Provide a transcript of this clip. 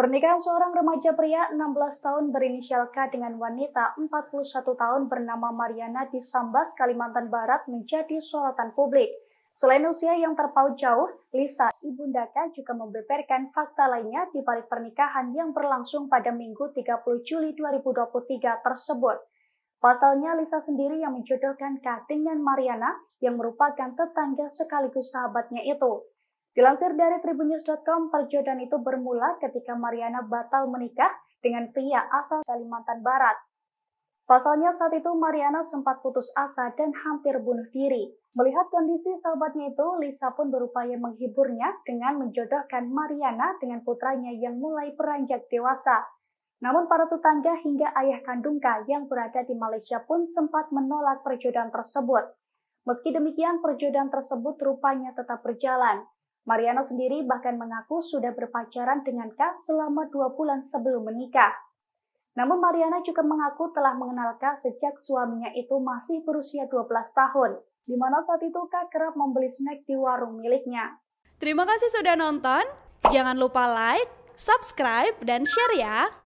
Pernikahan seorang remaja pria 16 tahun berinisial K dengan wanita 41 tahun bernama Mariana di Sambas, Kalimantan Barat menjadi sorotan publik. Selain usia yang terpaut jauh, Lisa, ibunda K juga membeberkan fakta lainnya di balik pernikahan yang berlangsung pada Minggu 30 Juli 2023 tersebut. Pasalnya, Lisa sendiri yang menjodohkan K dengan Mariana yang merupakan tetangga sekaligus sahabatnya itu. Dilansir dari tribunnews.com, perjodohan itu bermula ketika Mariana batal menikah dengan pria asal Kalimantan Barat. Pasalnya saat itu Mariana sempat putus asa dan hampir bunuh diri. Melihat kondisi sahabatnya itu, Lisa pun berupaya menghiburnya dengan menjodohkan Mariana dengan putranya yang mulai beranjak dewasa. Namun para tetangga hingga ayah kandung K yang berada di Malaysia pun sempat menolak perjodohan tersebut. Meski demikian, perjodohan tersebut rupanya tetap berjalan. Mariano sendiri bahkan mengaku sudah berpacaran dengan K selama dua bulan sebelum menikah. Namun Mariana juga mengaku telah mengenal K sejak suaminya itu masih berusia 12 tahun, di mana saat itu K kerap membeli snack di warung miliknya. Terima kasih sudah nonton, jangan lupa like, subscribe, dan share ya!